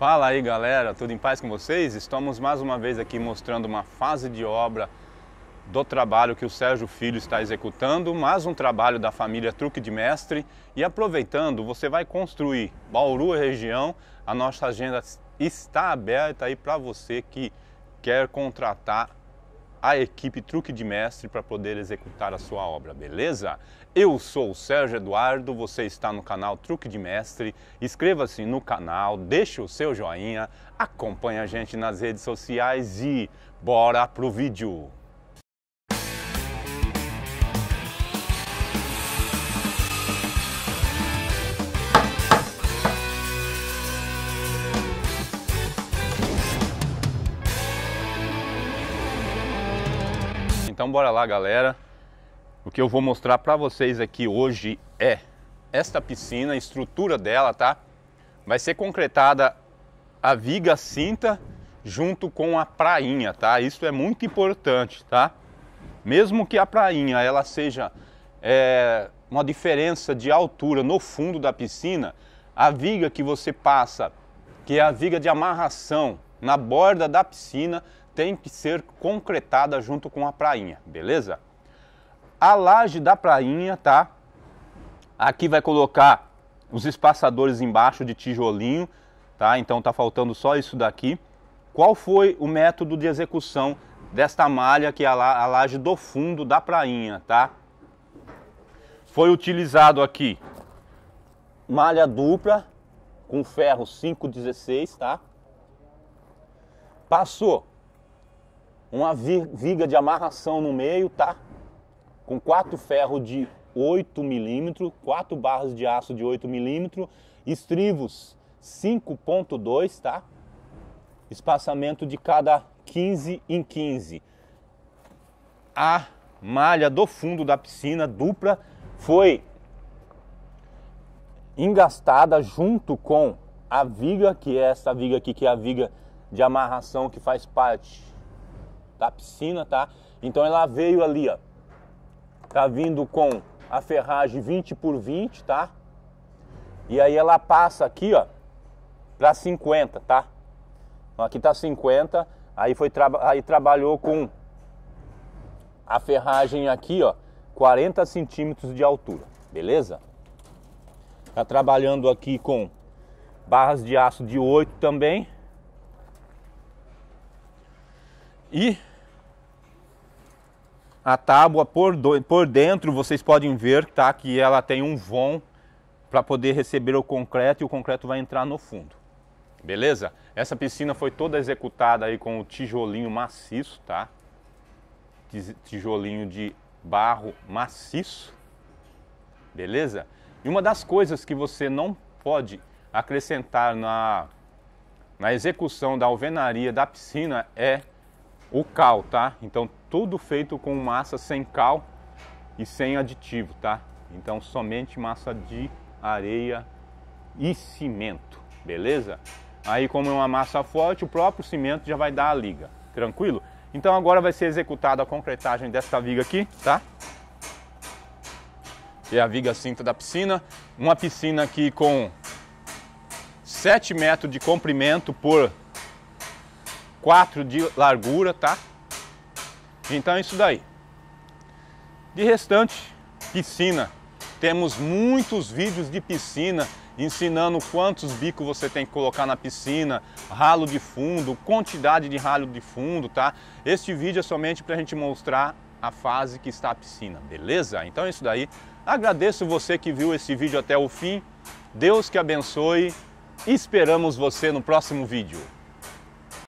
Fala aí galera, tudo em paz com vocês? Estamos mais uma vez aqui mostrando uma fase de obra do trabalho que o Sérgio Filho está executando, mais um trabalho da família Truque de Mestre. E aproveitando, você vai construir Bauru região. A nossa agenda está aberta aí para você que quer contratar a equipe Truque de Mestre para poder executar a sua obra, beleza? Eu sou o Sérgio Eduardo, você está no canal Truque de Mestre. Inscreva-se no canal, deixe o seu joinha, acompanhe a gente nas redes sociais e bora pro vídeo. Então bora lá, galera. O que eu vou mostrar para vocês aqui hoje é esta piscina, a estrutura dela, tá? Vai ser concretada a viga cinta junto com a prainha, tá? Isso é muito importante, tá? Mesmo que a prainha ela seja é, uma diferença de altura no fundo da piscina, a viga que você passa, que é a viga de amarração na borda da piscina, tem que ser concretada junto com a prainha, beleza? A laje da prainha, tá? Aqui vai colocar os espaçadores embaixo de tijolinho, tá? Então tá faltando só isso daqui. Qual foi o método de execução desta malha que é a laje do fundo da prainha, tá? Foi utilizado aqui malha dupla com ferro 516, tá? Passou uma viga de amarração no meio, tá? Com quatro ferros de 8 milímetros, quatro barras de aço de 8 milímetros, estribos 5.2, tá? Espaçamento de cada 15 em 15. A malha do fundo da piscina dupla foi engastada junto com a viga, que é essa viga aqui, que é a viga de amarração que faz parte da tá? piscina, tá? Então ela veio ali, ó. Tá vindo com a ferragem 20 por 20, tá? E aí ela passa aqui, ó, para 50, tá? Então aqui tá 50, aí foi tra aí trabalhou com a ferragem aqui, ó, 40 centímetros de altura, beleza? Tá trabalhando aqui com barras de aço de 8 também. E a tábua por, do, por dentro, vocês podem ver tá, que ela tem um vão para poder receber o concreto e o concreto vai entrar no fundo. Beleza? Essa piscina foi toda executada aí com o tijolinho maciço, tá? Tijolinho de barro maciço. Beleza? E uma das coisas que você não pode acrescentar na, na execução da alvenaria da piscina é o cal, tá? Então tudo feito com massa sem cal e sem aditivo, tá? Então somente massa de areia e cimento, beleza? Aí como é uma massa forte, o próprio cimento já vai dar a liga, tranquilo? Então agora vai ser executada a concretagem desta viga aqui, tá? É a viga cinta da piscina, uma piscina aqui com 7 metros de comprimento por 4 de largura, tá? Então é isso daí. De restante, piscina. Temos muitos vídeos de piscina ensinando quantos bicos você tem que colocar na piscina, ralo de fundo, quantidade de ralo de fundo, tá? Este vídeo é somente para a gente mostrar a fase que está a piscina, beleza? Então é isso daí. Agradeço você que viu esse vídeo até o fim. Deus que abençoe. Esperamos você no próximo vídeo.